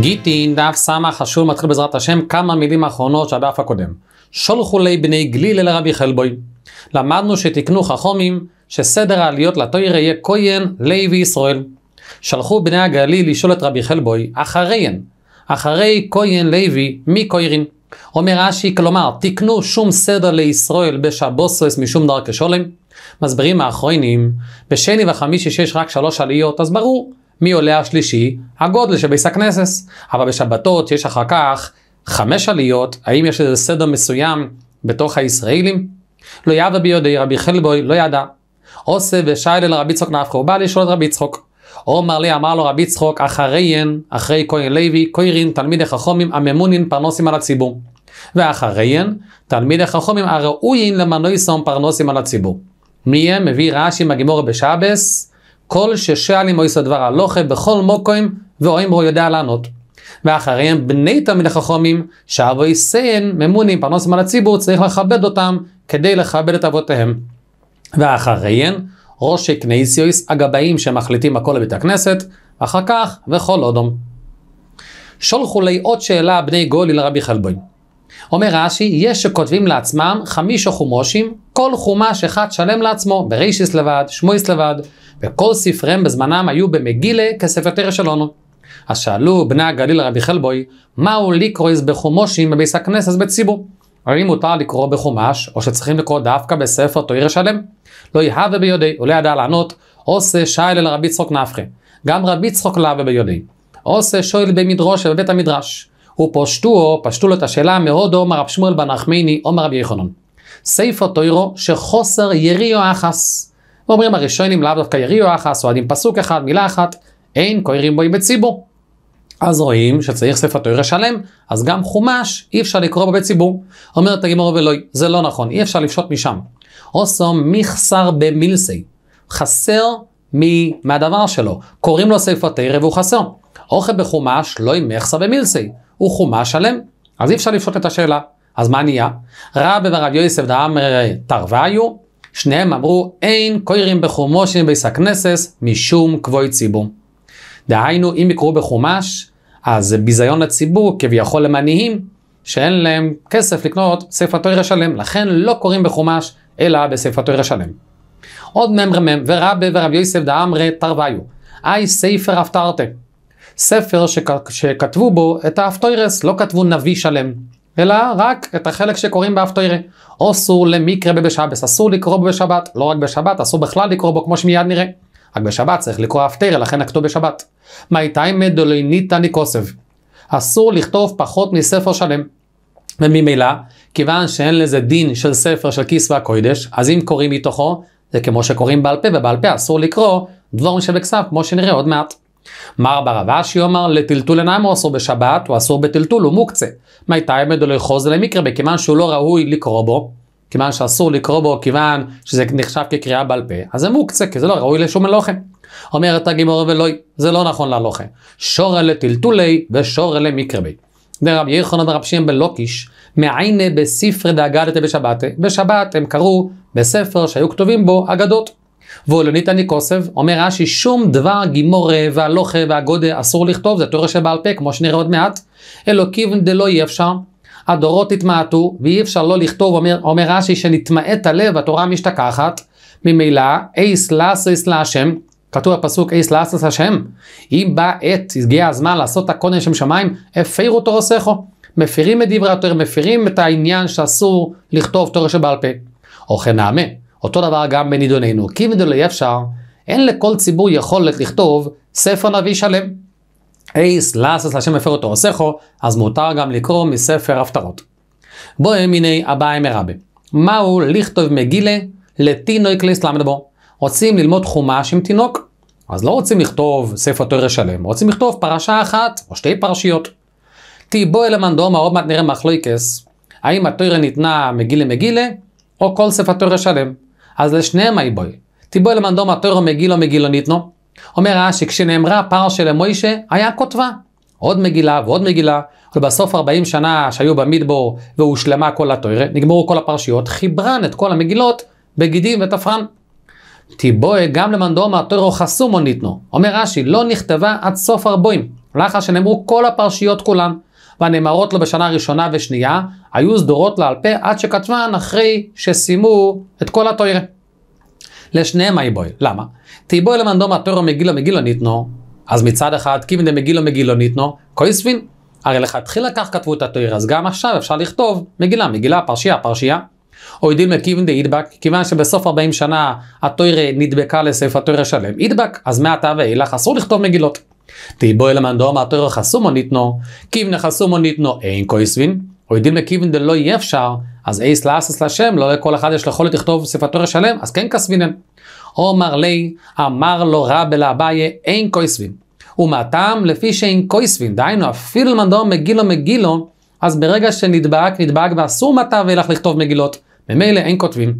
גיטין, דף סמך, חשוב, מתחיל בעזרת השם, כמה מילים אחרונות של הדף הקודם. שולחו לי בני גליל אל רבי חלבוי. למדנו שתקנו חכומים, שסדר העליות לתויר יהיה כהן, לי וישראל. שלחו בני הגליל לשאול את רבי חלבוי, אחריהן, אחרי כהן לוי, מי כהרין? אומר רש"י, כלומר, תקנו שום סדר לישראל בשבוסס משום דרכי שולם? מסבירים האחרונים, בשני וחמישי שיש רק שלוש עליות, אז ברור מי עולה השלישי? הגודל של ביס אבל בשבתות שיש אחר כך חמש עליות, האם יש איזה סדר מסוים בתוך הישראלים? לא ידע בי ביודעי רבי חלבוי, לא ידע. עושה ושאל אל רבי צחוק נפחו, הוא בא לשאול את רבי צחוק. עומר לי אמר לו רבי צחוק, אחריין, אחרי כהן לוי, כהירין, תלמידי חכומים, הממונין פרנוסים על הציבור. ואחריין, תלמידי חכומים הראויין למנוי סום פרנוסים על הציבור. מי הם? מביא רש"י מגימור בשבס, כל ששאלים מויסא דבר הלוכה בכל מוקוים ואומרו יודע לענות. ואחריהם בני תלמידי חכומים, שאבוי סיין ממונים פרנסים על הציבור צריך לכבד אותם כדי לכבד את אבותיהם. ואחריהם ראשי כנסיוס הגבאים שמחליטים הכל לבית הכנסת אחר כך וכל אודום. שולחו לי עוד שאלה בני גולי לרבי חלבוים. אומר רש"י, יש שכותבים לעצמם חמישה חומושים, כל חומש אחד שלם לעצמו, ברישיס לבד, שמויס לבד, וכל ספריהם בזמנם היו במגילה כספר תרא שלונו. אז שאלו בני הגליל רבי חלבוי, מהו ליקרויס בחומושים בביס הכנסת בציבור? האם מותר לקרוא בחומש, או שצריכים לקרוא דווקא בספר תוירא שלם? לא יהווה ביודעי, אולי ידע לענות, עושה שייל אל רבי צחוק נפחי. גם רבי צחוק להווה ביודעי. עושה שואל במדרוש ובבית המדרש. ופושטוהו, פשטו לו את השאלה מהודו, רב שמואל בן נחמיני, אומר רבי יחנון. סייפו טוירו שחוסר ירי או אחס. אומרים הראשונים לאו דווקא ירי או אחס, אוהדים פסוק אחד, מילה אחת, אין כוירים בוי בציבור. אז רואים שצריך ספר תוירה שלם, אז גם חומש אי אפשר לקרוא בבית ציבור. אומרת הגמרא ולוי, זה לא נכון, אי אפשר לפשוט משם. אוסו מיכסר במילסי, חסר מ- מהדבר שלו. קוראים לו ספר תוירה והוא חסר. אוכל בחומש לא עם ימחסר במילסי. הוא חומש שלם, אז אי אפשר לפשוט את השאלה. אז מה נהיה? רבי ורב יוסף דאמר תרוויו, שניהם אמרו אין קוירים בחומושים ביס הכנסס משום כבוי ציבור. דהיינו, אם יקראו בחומש, אז זה ביזיון לציבור כביכול למנהים, שאין להם כסף לקנות ספר תוירה שלם, לכן לא קוראים בחומש, אלא בספר תוירה שלם. עוד מ"מ ורבי ורב יוסף דאמרי תרוויו, אי ספר אבטרתם. ספר שכ... שכתבו בו את האפטוירס, לא כתבו נביא שלם, אלא רק את החלק שקוראים באפטוירה. אוסור למקרה בבשבס, אסור לקרוא בו בשבת, לא רק בשבת, אסור בכלל לקרוא בו כמו שמיד נראה. רק בשבת צריך לקרוא אפטרה, לכן הכתוב בשבת. מאיתיימא דולייניתא ניקוסב. אסור לכתוב פחות מספר שלם. וממילא, כיוון שאין לזה דין של ספר של כיס והקוידש, אז אם קוראים מתוכו, זה כמו שקוראים בעל פה, ובעל פה אסור לקרוא דבורים שבכסף, כמו שנראה עוד מעט. מר ברבשי אומר לטלטול עיניים הוא אסור בשבת, הוא אסור בטלטול, הוא מוקצה. מי תעמד או לאחוז זה מקרה, מכיוון שהוא לא ראוי לקרוא בו, כיוון שאסור לקרוא בו, כיוון שזה נחשב כקריאה בעל פה, אז זה מוקצה, כי זה לא ראוי לשום מלוכה. אומרת הגימור ולוי, זה לא נכון שור להלוכה. שורא לטלטולי ושורא למקרבי. דרב יחון אומר רב שמעון בן לוקיש, מעיינה בספרי דאגדת בשבת, בשבת הם קראו בספר שהיו כתובים בו אגדות. לא ניתן לי כוסף, אומר רש"י, שום דבר גימור והלוכה והגודל אסור לכתוב, זה תורה שבעל פה, כמו שנראה עוד מעט. אלוקים דלא אי אפשר. הדורות התמעטו, ואי אפשר לא לכתוב, אומר, אומר רש"י, שנתמעט הלב, התורה משתכחת. ממילא, אייס לאסס להשם, כתוב הפסוק אייס לאסס השם, אם בא עת, הגיע הזמן לעשות הכל הקונה שמיים, הפרו תורו סכו. מפירים את דברי התורה, מפירים את העניין שאסור לכתוב תורה שבעל פה. אוכל נעמה. אותו דבר גם בנידוננו. כי ודולי אפשר, אין לכל ציבור יכולת לכתוב ספר נביא שלם. אייס לאסס להשם הפר אותו עושכו, אז מותר גם לקרוא מספר הפטרות. בואי מיני אביי מרבה. מהו לכתוב מגילה לתינוק לאסלאם דבו? רוצים ללמוד חומש עם תינוק, אז לא רוצים לכתוב ספר תורה שלם, רוצים לכתוב פרשה אחת או שתי פרשיות. תיבו אלמנדומה, עוד מעט נראה מחלויקס, האם התורה ניתנה מגילה מגילה, או כל ספר תורה שלם. אז לשניהם היבוי. תיבוי למנדום תורו מגילו מגילו ניתנו. אומר רש"י, כשנאמרה של מוישה, היה כותבה. עוד מגילה ועוד מגילה, ובסוף 40 שנה שהיו במדבור והושלמה כל התוירה, נגמרו כל הפרשיות, חיברן את כל המגילות בגידים ותפרן. תיבוי גם למאן למנדומה תורו חסומו ניתנו. אומר רש"י, לא נכתבה עד סוף ארבעים, לאחר שנאמרו כל הפרשיות כולן. והנאמרות לו בשנה ראשונה ושנייה, היו סדורות לעל פה עד שכתבן אחרי שסיימו את כל התוירה. לשניהם היי היבוי, למה? תיבוי למנדום התוירו מגילו מגילו ניתנו, אז מצד אחד כיוון דמגילו מגילו ניתנו, כויסבין. הרי לכתחילה כך כתבו את התוירה, אז גם עכשיו אפשר לכתוב מגילה, מגילה, פרשייה, פרשייה. או יודעים לכיוון אידבק, כיוון שבסוף 40 שנה התוירה נדבקה לספר תוירה שלם, אידבק, אז מעתה ואילך אסור לכתוב מגילות. דיבו אלה דאמר תוירו חסומו ניתנו, כיבנה חסומו ניתנו אין כויסבין, או ידין לכיוון דלא אי אפשר, אז אייס לאסס לשם, לא לכל אחד יש יכולת לכתוב ספר תוירו שלם, אז כן כסווינן. עומר לי, אמר לו רב אל אביי, אין כויסבין. ומהטעם לפי שאין כויסבין, דהיינו אפילו למדום מגילו מגילו, אז ברגע שנדבק, נדבק ואסור מטה וילך לכתוב מגילות. ממילא אין כותבים.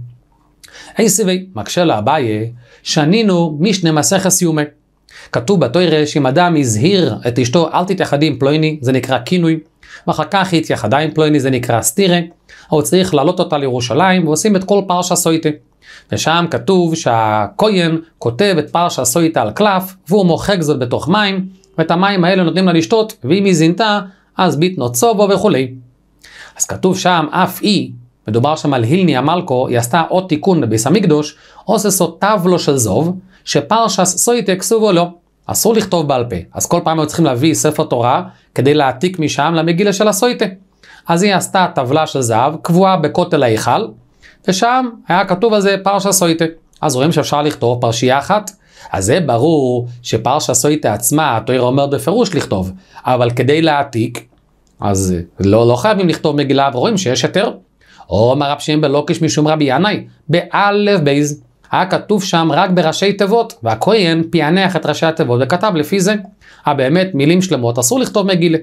אי סיבי, מקשה לאביי, שנינו משנה מסכת סיומי. כתוב בתוירה שאם אדם הזהיר את אשתו אל תתייחדי עם פלויני, זה נקרא כינוי. ואחר כך היא התייחדה עם פלויני, זה נקרא סטירה. הוא צריך להעלות אותה לירושלים ועושים את כל פרשה סויטה. ושם כתוב שהכהן כותב את פרשה סויטה על קלף והוא מוחק זאת בתוך מים ואת המים האלה נותנים לה לשתות ואם היא זינתה אז בית נוצובו וכולי. אז כתוב שם אף היא מדובר שם על הילני המלכו, היא עשתה עוד תיקון בביס המקדוש, עושה סו טבלו של זוב, שפרשס סויטה כסובו לא. אסור לכתוב בעל פה, אז כל פעם היו צריכים להביא ספר תורה כדי להעתיק משם למגילה של הסויטה. אז היא עשתה טבלה של זהב קבועה בכותל ההיכל, ושם היה כתוב על זה פרשה סויטה. אז רואים שאפשר לכתוב פרשייה אחת. אז זה ברור שפרשה סויטה עצמה, התואר אומר בפירוש לכתוב, אבל כדי להעתיק, אז לא, לא חייבים לכתוב מגילה, ורואים שיש יותר. או אמר רב שמעון בלוקיש משום רבי ינאי, באלף בייז. היה כתוב שם רק בראשי תיבות, והכהן פענח את ראשי התיבות וכתב לפי זה. אה באמת, מילים שלמות אסור לכתוב מגילה.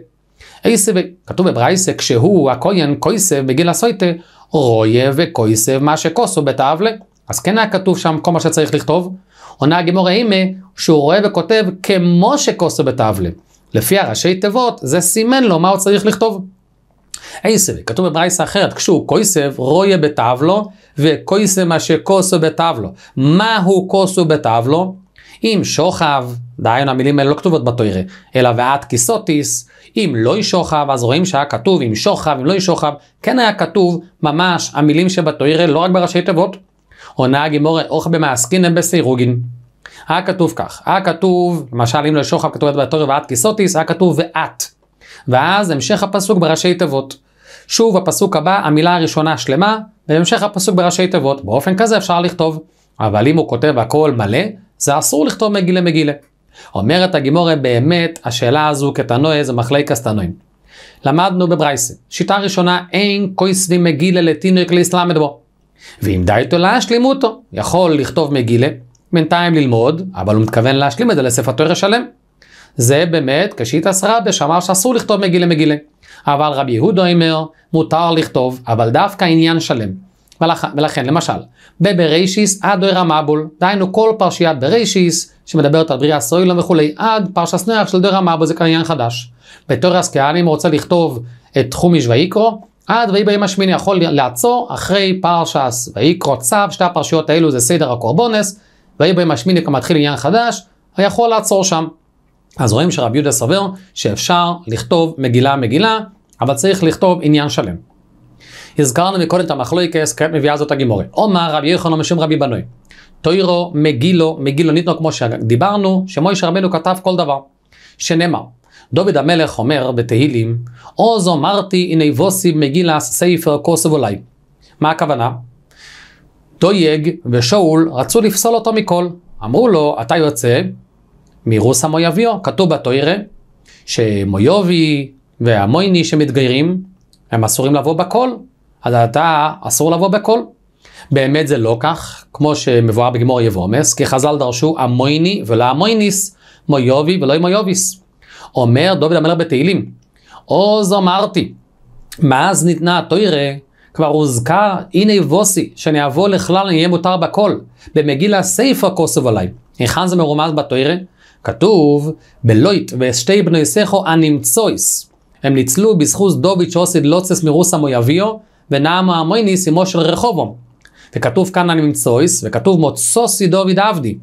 אייסב, כתוב בברייסה, כשהוא, הכהן, כויסב, בגילה סויטה, רויה וכויסב מה שכוסו בתאבלה. אז כן היה כתוב שם כל מה שצריך לכתוב. עונה הגימור האימה, שהוא רואה וכותב כמו שכוסו בתאבלה. לפי הראשי תיבות, זה סימן לו מה הוא צריך לכתוב. אייסב, כתוב בברייסה אחרת, כשהוא כויסב, רויה בתאבלו, וכויסם אשר כוסו בתבלו. מהו כוסו בתבלו? אם שוכב, דהיינו המילים האלה לא כתובות בתוירה, אלא ואת כיסוטיס, אם לא ישוכב, אז רואים שהיה כתוב אם שוכב, אם לא ישוכב, כן היה כתוב ממש המילים שבתוירה לא רק בראשי תיבות. עונה הגימור אורך במעסקינן בסירוגין. היה כתוב כך, היה כתוב, למשל אם לא שוכב כתוב בתוירה ואת כיסוטיס, היה כתוב ואת. ואז המשך הפסוק בראשי תיבות. שוב, הפסוק הבא, המילה הראשונה שלמה, ובהמשך הפסוק בראשי תיבות. באופן כזה אפשר לכתוב. אבל אם הוא כותב הכל מלא, זה אסור לכתוב מגילה מגילה. אומרת הגימורה, באמת, השאלה הזו כתנועה זה מחלקס תנועים. למדנו בברייסה, שיטה ראשונה, אין כויסבי מגילה לתינוק לאסלאמת בו. ואם די תולה, השלימו אותו. יכול לכתוב מגילה, בינתיים ללמוד, אבל הוא מתכוון להשלים את זה לספר תואר שלם. זה באמת כשיטה סרבא שאמר שאסור לכתוב מגילה מגילה. אבל רבי יהודה אומר, מותר לכתוב, אבל דווקא עניין שלם. ולכ, ולכן, למשל, בבראשיס עד דויר המבול, דהיינו כל פרשיית בראשיס, שמדברת על בריאה סוילום וכולי, עד פרשס סנוח של דויר המבול, זה כאן עניין חדש. בתיאוריה סקיאנים רוצה לכתוב את חומיש ויקרו, עד ויהי בימה שמיני יכול לעצור אחרי פרשס ויקרו צו, שתי הפרשיות האלו זה סדר הקורבונס, ויהי בימה שמיני כבר מתחיל עניין חדש, יכול לעצור שם. אז רואים שרבי יהודה סובר שאפשר לכתוב מגילה מגילה, אבל צריך לכתוב עניין שלם. הזכרנו מקודם את המחלוקס, כעת מביאה זאת הגימורי. עומר רבי יחנון משום רבי בנוי. תוירו מגילו, מגילו ניתנו כמו שדיברנו, שמוישה רבנו כתב כל דבר. שנאמר, דוד המלך אומר בתהילים, עוז אמרתי הנה ווסי מגילה ספר כוסב אולי. מה הכוונה? דויג ושאול רצו לפסול אותו מכל. אמרו לו, אתה יוצא מרוס המויביו, כתוב בתוירה, שמויובי והמויני שמתגיירים, הם אסורים לבוא בכל, אז אתה אסור לבוא בכל. באמת זה לא כך, כמו שמבואר בגמור יבומס, כי חז"ל דרשו המויני ולא המויניס, מויובי ולא מויוביס. אומר דוד המלך בתהילים, עוז אמרתי, מאז ניתנה התוירה, כבר הוזכר, הנה ווסי, אבוא לכלל אני אהיה מותר בכל, במגילה סייפה כוסוב עליי. היכן זה מרומז בתוירה? כתוב, בלויט ואשתי בני סכו הנמצויס. הם ניצלו בזכות דוביץ' אוסיד לוצס מרוסה מויביו ונעם האמויניס אמו של רחובו. וכתוב כאן אני ממצויס, וכתוב מוצוסי דוד עבדי.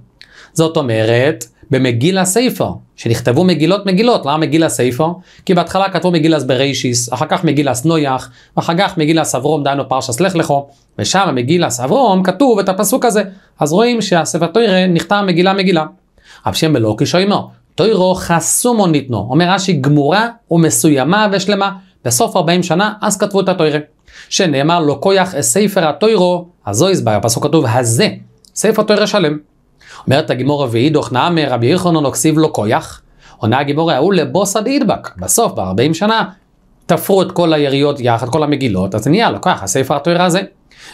זאת אומרת, במגילה סייפר, שנכתבו מגילות מגילות, למה מגילה סייפר? כי בהתחלה כתבו מגילה ברישיס, אחר כך מגילה סנויח, ואחר כך מגילה סברום דיינו פרשס לך לכו, ושם במגילס סברום כתוב את הפסוק הזה. אז רואים שהספר תראה נכתב מגילה מגילה. רב בלוקי שוימו, תוירו חסומו ניתנו, אומר רש"י גמורה ומסוימה ושלמה, בסוף 40 שנה אז כתבו את התוירה. שנאמר לו לא קויח ספר התוירו, אז לא הסבר, הפסוק כתוב הזה, ספר תוירה שלם. אומרת הגימור רביעי, דוח נאמר רבי ירחונון הוסיף לו לא קויח. עונה הגימור ההוא לבוסד אידבק, בסוף ב-40 שנה תפרו את כל היריות יחד, כל המגילות, אז נהיה לו לא ככה, ספר התוירה הזה.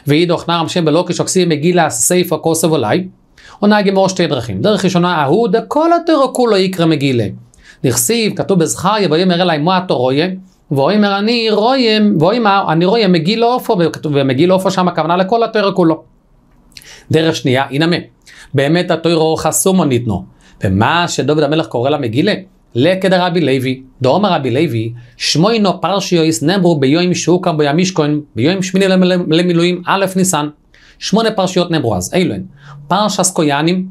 ואידוך נאמר שם בלוקיש אוקסי מגילה ספר כוסב אולי, עונה הגמור שתי דרכים. דרך ראשונה, ההוא דכל התורו כולו יקרא מגילה. נכסיב, כתוב בזכריה, ויאמר אלי מה אתה רואה? ואומר אני רואה, ואומר אני רואה מגיל עופו, ומגיל עופו שם הכוונה לכל התוירו כולו. דרך שנייה, הנה באמת התוירו חסומו ניתנו. ומה שדוד המלך קורא לה מגילה? לקד רבי לוי, דאמר רבי לוי, שמוינו פרשיו איס נמרו ביום שהוקם בימישכון, ביום שמיני למילואים א' ניסן. שמונה פרשיות נברואז, אילו הן. פרשס קויאנים,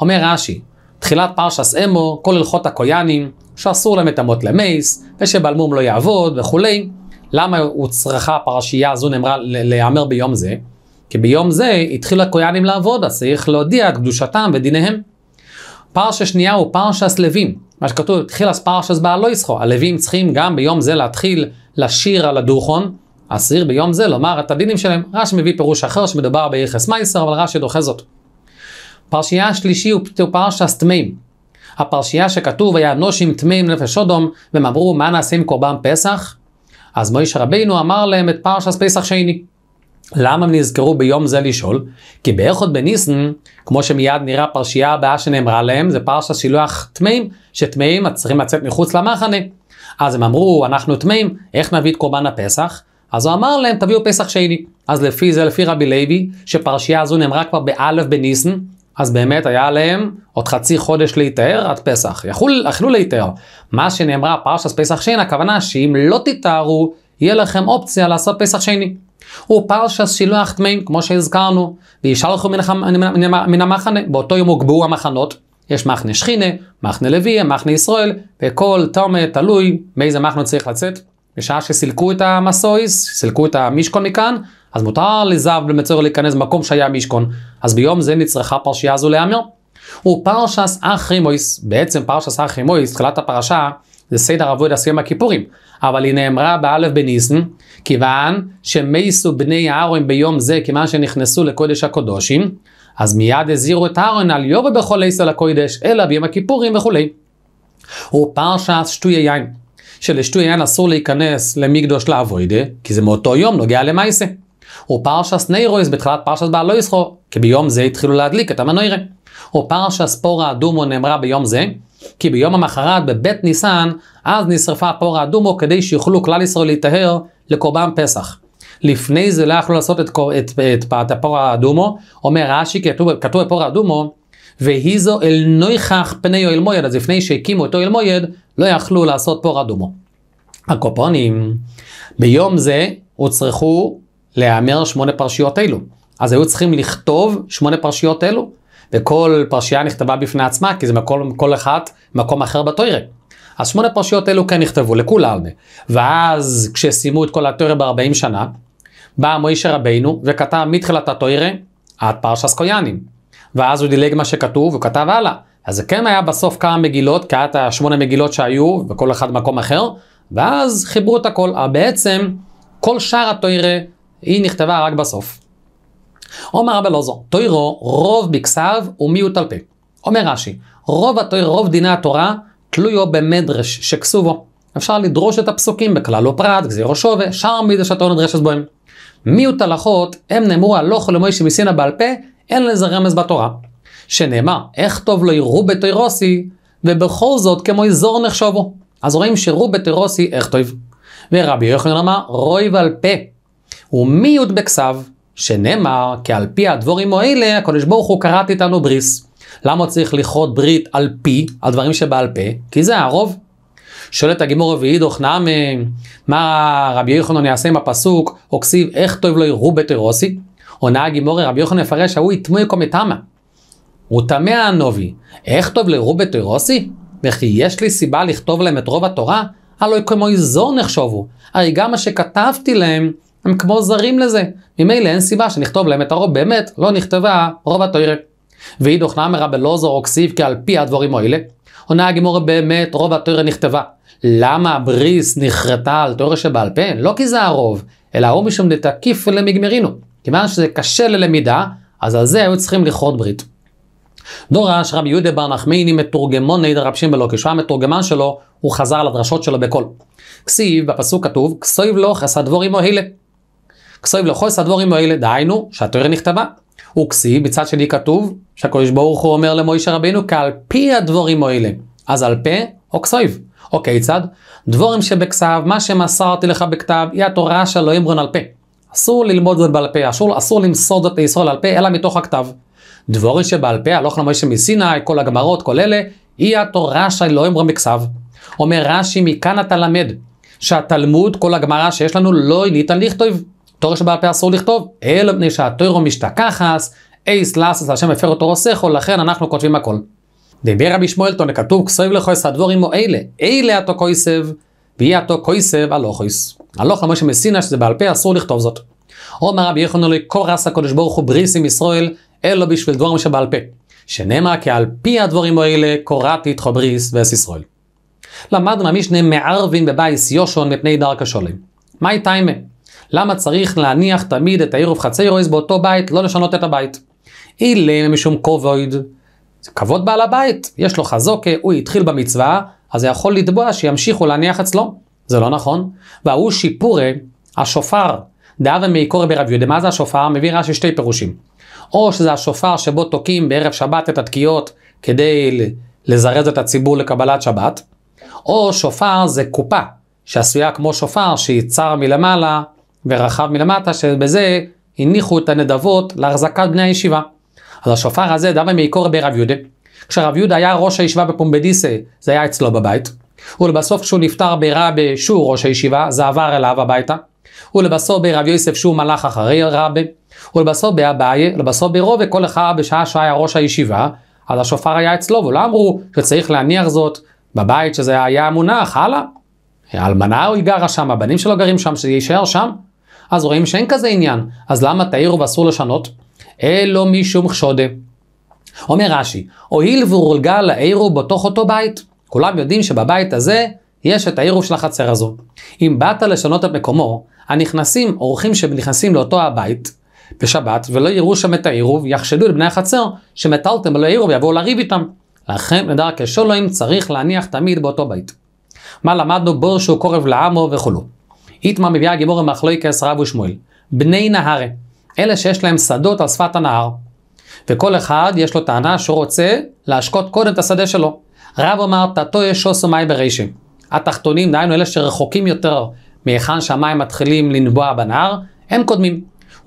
אומר רש"י, תחילת פרשס אמו, כל הלכות הקויאנים, שאסור להם את המות למייס, ושבלמום לא יעבוד וכולי. למה הוצרכה הפרשייה הזו נאמרה להיאמר ביום זה? כי ביום זה התחילו הקויאנים לעבוד, אז צריך להודיע את קדושתם ודיניהם. פרשה שנייה הוא פרשס לווים, מה שכתוב, התחיל אז פרשס בעלו יסחו, הלווים צריכים גם ביום זה להתחיל לשיר על הדוכון, אסיר ביום זה לומר את הדינים שלהם. רש"י מביא פירוש אחר שמדובר ביחס מייסר, אבל רש"י דוחה זאת. פרשייה השלישי הוא פרשס טמאים. הפרשייה שכתוב היה נושים טמאים נפש אודום, והם אמרו מה נעשה עם קורבן פסח? אז מוישה רבינו אמר להם את פרשס פסח שני. למה הם נזכרו ביום זה לשאול? כי באיכות בניסן, כמו שמיד נראה פרשייה הבאה שנאמרה להם, זה פרשת שילוח טמאים, שטמאים צריכים לצאת מחוץ למחנה. אז הם אמרו, אנחנו טמאים, איך נביא את קורבן הפסח? אז הוא אמר להם, תביאו פסח שני. אז לפי זה, לפי רבי לוי, שפרשייה הזו נאמרה כבר באלף בניסן, אז באמת היה להם עוד חצי חודש להיטהר עד פסח. יכול, יכלו להיטהר. מה שנאמרה פרשת פסח שני, הכוונה שאם לא תיטהרו, יהיה לכם אופציה לעשות פסח שני. הוא פרשס שילוח טמאים, כמו שהזכרנו, וישלחו מן, מן, מן מן המחנה, באותו יום הוגבהו המחנות. יש מחנה שכינה, מחנה לוי, מחנה ישראל, וכל טומא תלוי מאיזה מחנה צריך לצאת. בשעה שסילקו את המסויס, סילקו את המשכון מכאן, אז מותר לזהב במצור להיכנס במקום שהיה משכון. אז ביום זה נצרכה פרשייה זו להיאמר. ופרשס אחרי מויס, בעצם פרשס אחרי מויס, תחילת הפרשה, זה סדר עבוד הסיום הכיפורים. אבל היא נאמרה באלף בניסן, כיוון שמייסו בני אהרון ביום זה, כיוון שנכנסו לקודש הקודשים, אז מיד הזהירו את אהרון על יובה בכל עשר לקודש, אלא ביום הכיפורים וכולי. ופרשס שטוי יין. שלשתו עניין אסור להיכנס למקדוש לאבוידה, כי זה מאותו יום נוגע למעשה. ופרשס ניירויס בתחילת פרשס בעל לא יסחו, כי ביום זה התחילו להדליק את המנוירה. ופרשס פורה אדומו נאמרה ביום זה, כי ביום המחרת בבית ניסן, אז נשרפה פורה אדומו כדי שיוכלו כלל ישראל להיטהר לקורבן פסח. לפני זה לא יכלו לעשות את, את, את, את את הפורה אדומו, אומר רש"י, כתוב בפורה אדומו, והיזו אל נויכך פני אוהל מויד, אז לפני שהקימו את אוהל מויד, לא יכלו לעשות פה רדומו. הקופונים, ביום זה הוצרכו להיאמר שמונה פרשיות אלו. אז היו צריכים לכתוב שמונה פרשיות אלו, וכל פרשייה נכתבה בפני עצמה, כי זה מקום, כל אחת מקום אחר בתוירה. אז שמונה פרשיות אלו כן נכתבו, לכול העלמה. ואז כשסיימו את כל התוירה ב-40 שנה, בא מוישה רבינו וכתב מתחילת התוירה עד פרשס קויאנים. ואז הוא דילג מה שכתוב, הוא כתב הלאה. אז זה כן היה בסוף כמה מגילות, כי היה את השמונה מגילות שהיו, וכל אחד במקום אחר, ואז חיברו את הכל. אבל אה, בעצם, כל שאר התוירה, היא נכתבה רק בסוף. אומר רבי אלעזר, תוירו רוב בכסב ומיעוט על פה. אומר רש"י, רוב התויר, רוב דיני התורה, תלויו במדרש שכסובו. אפשר לדרוש את הפסוקים בכלל לא פרט, גזירו שווה, שער מידע שאתה לא נדרשת בהם. מיעוט הלכות, הם נאמרו הלוך למוישה מסינה בעל פה, אין לזה רמז בתורה, שנאמר, איך טוב לו יראו בתירוסי, ובכל זאת כמו אזור נחשבו. אז רואים שראו בתירוסי איך טוב. ורבי יוחנן אמר, רוי ועל פה, ומי יוד בכסב, שנאמר, כי על פי הדבורים האלה, הקדוש ברוך הוא קראת איתנו בריס. למה צריך לכרות ברית על פי, על דברים שבעל פה? כי זה הרוב. שואלת הגימור ואידוך נעמי, מה רבי יוחנן יעשה עם הפסוק, או כסיב, איך טוב לו יראו בתירוסי? עונה הגימורי רבי יוחנן מפרש, ההוא יטמא יקום מטמא. הוא טמא הנובי, איך טוב לרובי תירוסי? וכי יש לי סיבה לכתוב להם את רוב התורה? הלא כמו איזור נחשובו, הרי גם מה שכתבתי להם, הם כמו זרים לזה. ממילא אין סיבה שנכתוב להם את הרוב, באמת לא נכתבה רוב התוירה. ואידוך נאמר רבלוזור אוקסיב כי על פי הדבורים האלה. עונה הגימור באמת רוב התוירה נכתבה. למה הבריס נכרתה על תוירה שבעל פה? לא כי זה הרוב, אלא הוא משום דתקיף למגמרינו. כיוון שזה קשה ללמידה, אז על זה היו צריכים לכרות ברית. דורש רבי יהודה בר נחמיני מתורגמוני דרבשים בלוקיש, הוא המתורגמן שלו, הוא חזר על הדרשות שלו בקול. כסיב, בפסוק כתוב, כסויב לוך לו דבור דבורים הילה. כסויב לוך לו דבור דבורים הילה, דהיינו, שהתואר נכתבה. וכסיב, מצד שני כתוב, שהקדוש ברוך הוא אומר למוישה רבינו, כעל פי הדבור הדבורים הילה. אז על פה או כסויב. או אוקיי, כיצד? דבורים שבכסב, מה שמסרתי לך בכתב, היא התורה של אלוהים על פה. אסור ללמוד זאת בעל פה, אסור, אסור למסור זאת לישראל על פה, אלא מתוך הכתב. דבורי שבעל פה, הלוך למשה מסיני, כל הגמרות, כל אלה, היא התורה שלא אמרו מכסב. אומר רש"י, מכאן אתה למד, שהתלמוד, כל הגמרא שיש לנו, לא ניתן לכתוב. תורה שבעל פה אסור לכתוב, אלא מפני שהתוירו משתכחס, אייס לאסס השם הפר אותו רוסכו, לכן אנחנו כותבים הכל. דיבר רבי שמואל תונה כתוב, כסב לכויס הדבורים הוא אלה, אלה אתו כויסב, ויהי אתו כויסב הלא כויס. הלוך למשה מסינה שזה בעל פה אסור לכתוב זאת. אומר רבי יחנון רס הקדוש ברוך הוא בריס עם ישראל אלא בשביל דבר משה בעל פה. שנאמר כי על פי הדבורים האלה קוראתי איתך בריס ואס ישראל. למדנו מהמשנה מערבין בבייס יושון מפני דרכה שולם. מה הייתה טיימה? למה צריך להניח תמיד את העירוב חצי רויס באותו בית, לא לשנות את הבית? אילם משום כובד. זה כבוד בעל הבית, יש לו חזוקה, הוא התחיל במצווה, אז זה יכול לתבוע שימשיכו להניח אצלו. זה לא נכון. והוא שיפורי, השופר, דאבה מעיקורי ברב יהודה, מה זה השופר? מביא רש"י שתי פירושים. או שזה השופר שבו תוקעים בערב שבת את התקיעות כדי לזרז את הציבור לקבלת שבת, או שופר זה קופה, שעשויה כמו שופר, שהיא צר מלמעלה ורחב מלמטה, שבזה הניחו את הנדבות להחזקת בני הישיבה. אז השופר הזה דאבה מעיקורי ברב יהודה. כשרב יהודה היה ראש הישיבה בפומבדיסה, זה היה אצלו בבית. ולבסוף כשהוא נפטר ברבי שהוא ראש הישיבה, זה עבר אליו הביתה. ולבסוף ברב יוסף שהוא מלך אחרי רבי. ולבסוף באביי, לבסוף ברובי כל אחד בשעה שעה היה ראש הישיבה, אז השופר היה אצלו, ולא אמרו שצריך להניח זאת בבית, שזה היה המונח, הלאה. האלמנה היא גרה שם, הבנים שלו גרים שם, שזה יישאר שם. אז רואים שאין כזה עניין, אז למה תעירו ואסור לשנות? אלו משום חשודה. אומר רש"י, הואיל והורגל העירו בתוך אותו בית. כולם יודעים שבבית הזה יש את העירוב של החצר הזו. אם באת לשנות את מקומו, הנכנסים, אורחים שנכנסים לאותו הבית בשבת ולא יראו שם את העירוב, יחשדו את בני החצר שמטלתם על העירוב ויבואו לריב איתם. לכן, לדרכי אלוהים צריך להניח תמיד באותו בית. מה למדנו? בור שהוא קורב לעמו וכולו. איתמה מביאה גיבור המחלוקס רב ושמואל. בני נהרי, אלה שיש להם שדות על שפת הנהר. וכל אחד יש לו טענה שהוא רוצה להשקות קודם את השדה שלו. רב אמר, תתו יש ישוסו מי ברישי. התחתונים, דהיינו אלה שרחוקים יותר מהיכן שהמים מתחילים לנבוע בנהר, הם קודמים.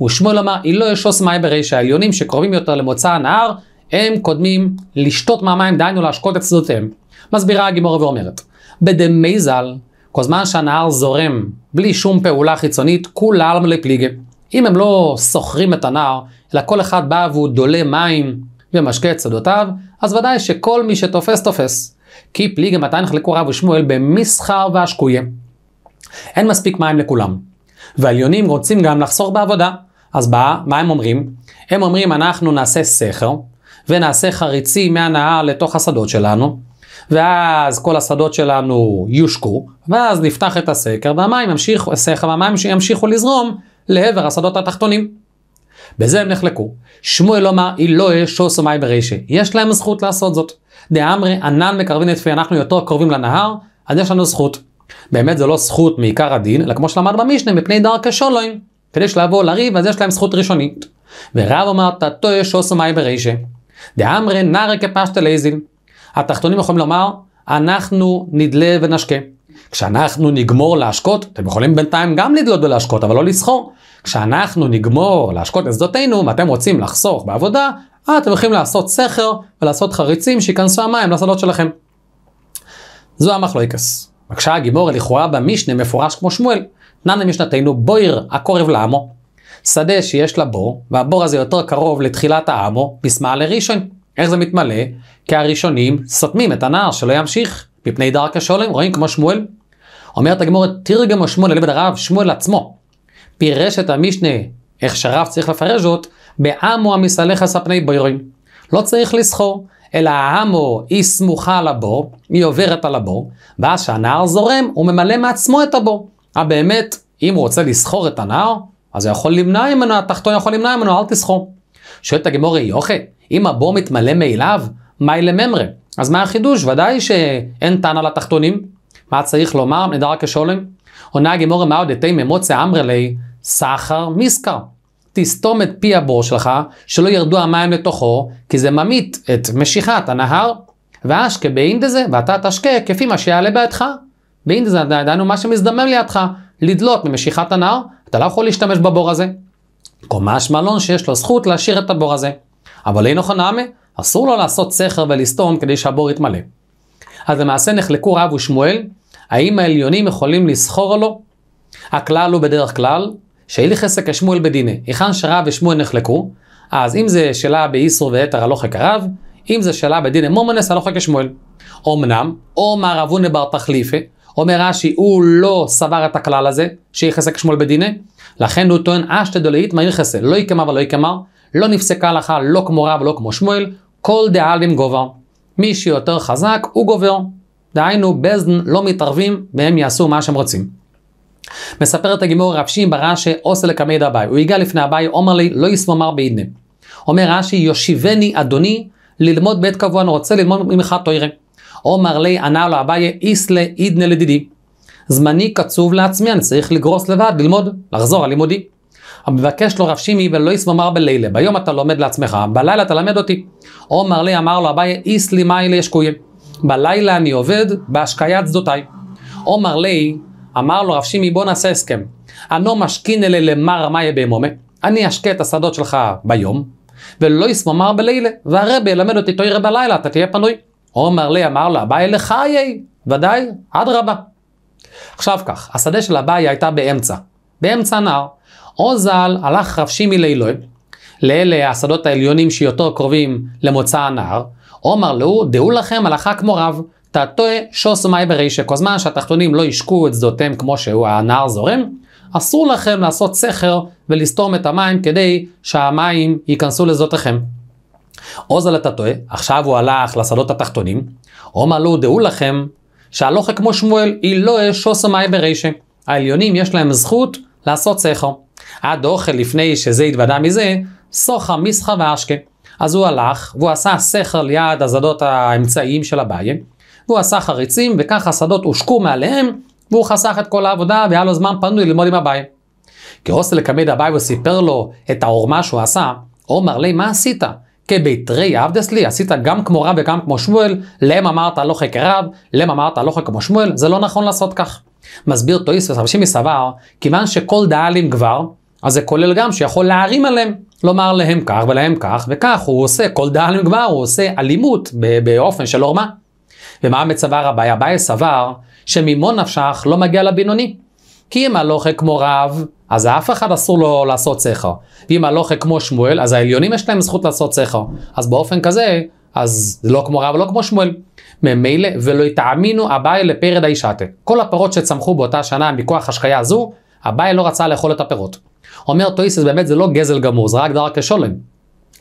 ושמואל אמר, אילו לא ישוס מי ברישי, העליונים שקרובים יותר למוצא הנהר, הם קודמים לשתות מהמים, דהיינו להשקות את שדותיהם. מסבירה הגימורה ואומרת, בדמי ז"ל, כל זמן שהנהר זורם בלי שום פעולה חיצונית, כולם לפליגה. אם הם לא סוחרים את הנהר, אלא כל אחד בא והוא דולה מים ומשקה את סודותיו, אז ודאי שכל מי שתופס תופס. כי פליגי מתי נחלקו רב ושמואל במסחר ואשקויה. אין מספיק מים לכולם. והעליונים רוצים גם לחסוך בעבודה. אז בא, מה הם אומרים? הם אומרים אנחנו נעשה סכר, ונעשה חריצים מהנהר לתוך השדות שלנו, ואז כל השדות שלנו יושקו, ואז נפתח את הסכר והמים ימשיכו, הסכר והמים ימשיכו לזרום לעבר השדות התחתונים. בזה הם נחלקו. שמואל אמר, היא לא אשו סומאי ברישי. יש להם זכות לעשות זאת. דאמרי ענן מקרבין את פי, אנחנו יותר קרובים לנהר, אז יש לנו זכות. באמת זה לא זכות מעיקר הדין, אלא כמו שלמד במשנה, מפני דרכי שולוים. כדי שלבוא לריב, אז יש להם זכות ראשונית. ורב אמר, תתו אשו סומאי ברישי. דאמרי נרא כפשטה לייזיל. התחתונים יכולים לומר, אנחנו נדלה ונשקה. כשאנחנו נגמור להשקות, אתם יכולים בינתיים גם לדלות ולהשקות, אבל לא לסחור. כשאנחנו נגמור להשקות את שדותינו, ואתם רוצים לחסוך בעבודה, אה, אתם הולכים לעשות סכר ולעשות חריצים שייכנסו המים לשדות שלכם. זו המחלוקס. בקשה הגיבור לכאורה במשנה מפורש כמו שמואל. ננה משנתנו בויר הקורב לעמו. שדה שיש לה בור, והבור הזה יותר קרוב לתחילת העמו, משמאל לראשון. איך זה מתמלא? כי הראשונים סותמים את הנער שלא ימשיך. מפני דרכה שולם, רואים כמו שמואל, אומרת הגמורת, תרגמו שמואל לבד הרב, שמואל עצמו. פירש את המשנה, איך שרב צריך לפרש זאת, בעמו המסלך ספני בוירים. לא צריך לסחור, אלא העמו היא סמוכה על הבור, היא עוברת על הבור, ואז שהנער זורם, הוא ממלא מעצמו את הבור. אבל אה, באמת, אם הוא רוצה לסחור את הנער, אז הוא יכול למנוע ממנו, התחתון יכול למנוע ממנו, אל תסחור. שואלת הגמורי, יוכי, אם הבור מתמלא מאליו, מהי לממרה? אז מה החידוש? ודאי שאין טענה לתחתונים, מה צריך לומר? נדר כשולם. עונה הגמורה מהו דתימה ממוצא אמרה לי סחר מיסקר. תסתום את פי הבור שלך, שלא ירדו המים לתוכו, כי זה ממית את משיכת הנהר. ואשכה דזה, ואתה תשקה כפי מה שיעלה בעדך. באין דזה עדיין הוא מה שמזדמם לידך, לדלות ממשיכת הנהר, אתה לא יכול להשתמש בבור הזה. קומש מלון שיש לו זכות להשאיר את הבור הזה. אבל אין נכון נעמה, אסור לו לעשות סכר ולסתום כדי שהבור יתמלא. אז למעשה נחלקו רב ושמואל האם העליונים יכולים לסחור או לא? הכלל הוא בדרך כלל, שהילך עסק כשמואל בדיני, היכן שרב ושמואל נחלקו, אז אם זה שאלה באיסור ויתר הלוך הקרב, אם זה שאלה בדיני מומנס הלוך כשמואל. אמנם, או מערבונה בר תחליפה, אומר רש"י, הוא לא סבר את הכלל הזה, שיחסק שמואל בדיני, לכן הוא טוען אשתא דולאית מה יחסה, לא יקמה ולא יקמה, לא נפסקה הלכה, לא כמו רב, לא כמו שמואל, כל דאלים גובר. מי שיותר חזק, הוא גובר. דהיינו, בזן לא מתערבים והם יעשו מה שהם רוצים. מספר את הגימור רב שין ברש"י עושה לקמי דבאי. הוא הגיע לפני אביי, אומר לי, לא יסמומר בעידנה. אומר רש"י, יושיבני אדוני ללמוד בעת קבוע, אני רוצה ללמוד ממך תוירה. אומר לי, ענה לו אביי, איסלה אידנה לדידי. זמני קצוב לעצמי, אני צריך לגרוס לבד, ללמוד, לחזור על לימודי. המבקש לו רב שימי ולא יסמומר בלילה, ביום אתה לומד לעצמך, בלילה תלמד אותי. עומר לי אמר לו אביי איסלי מאי לישקויה. בלילה אני עובד בהשקיית שדותיי. עומר לי, אמר לו רב שימי בוא נעשה הסכם. אנו משכין אלה למר מאיה באמומה, אני אשקה את השדות שלך ביום, ולא יסמומר בלילה, והרבי ילמד אותי תוירה בלילה, אתה תהיה פנוי. עומר לי אמר לו, הבעיה לך יהי, ודאי, אדרבה. עכשיו כך, השדה של הבעיה הייתה באמצע, באמצע הנהר. עוזל הלך רב שימי לאלוהים, לאלה השדות העליונים שיותר קרובים למוצא הנהר, עומר לאו, דעו לכם הלכה כמו רב. תעתוה שוס מאי ברישה, כל זמן שהתחתונים לא ישקו את שדותיהם כמו שהוא הנער זורם, אסור לכם לעשות סכר ולסתום את המים כדי שהמים ייכנסו לזאתכם. עוזל אתה טועה, עכשיו הוא הלך לשדות התחתונים, עומר לאו, דעו לכם שהלוכה כמו שמואל היא לא שוס מאי ברישה. העליונים יש להם זכות לעשות סכר. עד אוכל לפני שזה התוודע מזה, סוחה מסחה ואשכה. אז הוא הלך, והוא עשה סכר ליד השדות האמצעיים של הבעיה, והוא עשה חריצים, וכך השדות הושקו מעליהם, והוא חסך את כל העבודה, והיה לו זמן פנוי ללמוד עם הבעיה. כי כעושה קמיד הבית וסיפר לו את העורמה שהוא עשה, עומר לי, מה עשית? כבית רי עבדס לי, עשית גם כמו רב וגם כמו שמואל, להם אמרת לא הלוכה רב, להם אמרת לא הלוכה כמו שמואל, זה לא נכון לעשות כך. מסביר טויסוס רבי מסבר, כיוון שכל דאלים גבר, אז זה כולל גם שיכול להרים עליהם, לומר להם כך ולהם כך וכך, הוא עושה כל דעה למגבר, הוא עושה אלימות באופן של עורמה. ומה מצווה רבי? אביי סבר שממון נפשך לא מגיע לבינוני. כי אם הלוכה כמו רב, אז אף אחד אסור לו לעשות סכר. ואם הלוכה כמו שמואל, אז העליונים יש להם זכות לעשות סכר. אז באופן כזה, אז זה לא כמו רב, לא כמו שמואל. ממילא, ולא יתאמינו אביי לפרד האישתה. כל הפירות שצמחו באותה שנה מכוח השקיה הזו, אביי לא רצה לאכול את הפירות. אומר טויסס באמת זה לא גזל גמור, זה רק הגדרה כשולם.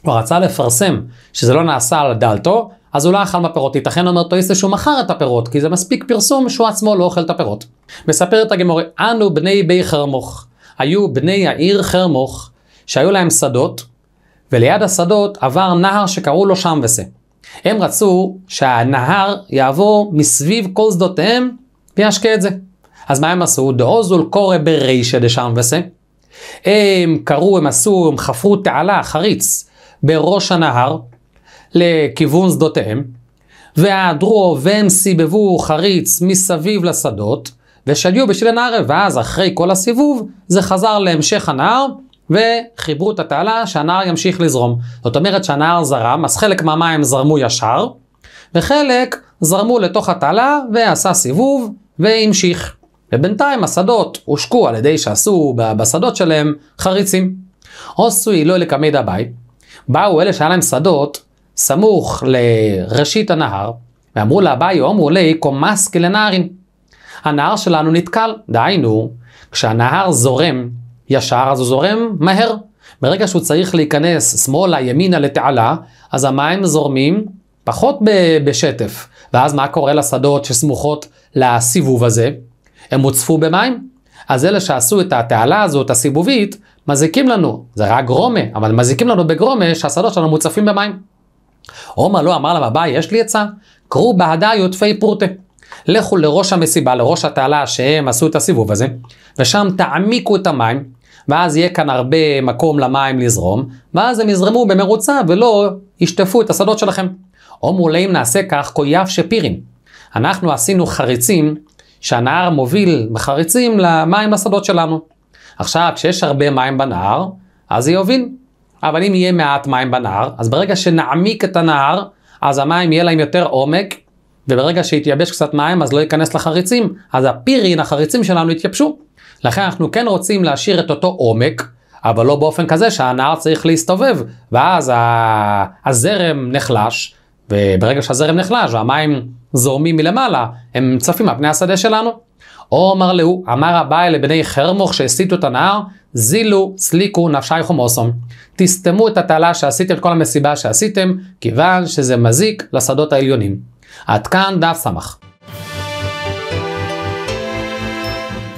הוא רצה לפרסם שזה לא נעשה על דלתו, אז הוא לא אכל מהפירות. ייתכן אומר טויסס שהוא מכר את הפירות, כי זה מספיק פרסום שהוא עצמו לא אוכל את הפירות. מספר את הגמורי, אנו בני בי חרמוך. היו בני העיר חרמוך, שהיו להם שדות, וליד השדות עבר נהר שקראו לו שם וזה. הם רצו שהנהר יעבור מסביב כל שדותיהם וישקה את זה. אז מה הם עשו? דאוזול קורא ברישא דשם ושה. הם קרו, הם עשו, הם חפרו תעלה, חריץ, בראש הנהר, לכיוון שדותיהם, והדרו והם סיבבו חריץ מסביב לשדות, ושליו בשביל הנהר, ואז אחרי כל הסיבוב, זה חזר להמשך הנהר, וחיברו את התעלה שהנהר ימשיך לזרום. זאת אומרת שהנהר זרם, אז חלק מהמים זרמו ישר, וחלק זרמו לתוך התעלה ועשה סיבוב והמשיך. ובינתיים השדות הושקו על ידי שעשו בשדות שלהם חריצים. הוסוי לא לקמי דבי, באו אלה שהיה להם שדות סמוך לראשית הנהר, ואמרו לאביי אמרו לי קומסקי לנהרין. הנהר שלנו נתקל, דהיינו, כשהנהר זורם ישר אז הוא זורם מהר. ברגע שהוא צריך להיכנס שמאלה, ימינה, לתעלה, אז המים זורמים פחות בשטף. ואז מה קורה לשדות שסמוכות לסיבוב הזה? הם הוצפו במים. אז אלה שעשו את התעלה הזאת, הסיבובית, מזיקים לנו. זה רק גרומה, אבל מזיקים לנו בגרומה שהשדות שלנו מוצפים במים. עומר לא אמר להם, יש לי עצה? קרו בהדה יוטפי פרוטה. לכו לראש המסיבה, לראש התעלה שהם עשו את הסיבוב הזה, ושם תעמיקו את המים, ואז יהיה כאן הרבה מקום למים לזרום, ואז הם יזרמו במרוצה ולא ישטפו את השדות שלכם. עומר עומרו אם נעשה כך, כויף שפירים. אנחנו עשינו חריצים שהנהר מוביל בחריצים למים לשדות שלנו. עכשיו, כשיש הרבה מים בנהר, אז זה יוביל. אבל אם יהיה מעט מים בנהר, אז ברגע שנעמיק את הנהר, אז המים יהיה להם יותר עומק, וברגע שיתייבש קצת מים, אז לא ייכנס לחריצים. אז הפירין, החריצים שלנו יתייבשו. לכן אנחנו כן רוצים להשאיר את אותו עומק, אבל לא באופן כזה שהנהר צריך להסתובב, ואז הזרם נחלש, וברגע שהזרם נחלש והמים זורמים מלמעלה, הם צפים על פני השדה שלנו. או אמר להו, אמר הבעל לבני חרמוך שהסיתו את הנהר, זילו, סליקו, נפשי חומוסום. תסתמו את התעלה שעשיתם, את כל המסיבה שעשיתם, כיוון שזה מזיק לשדות העליונים. עד כאן דף סמך.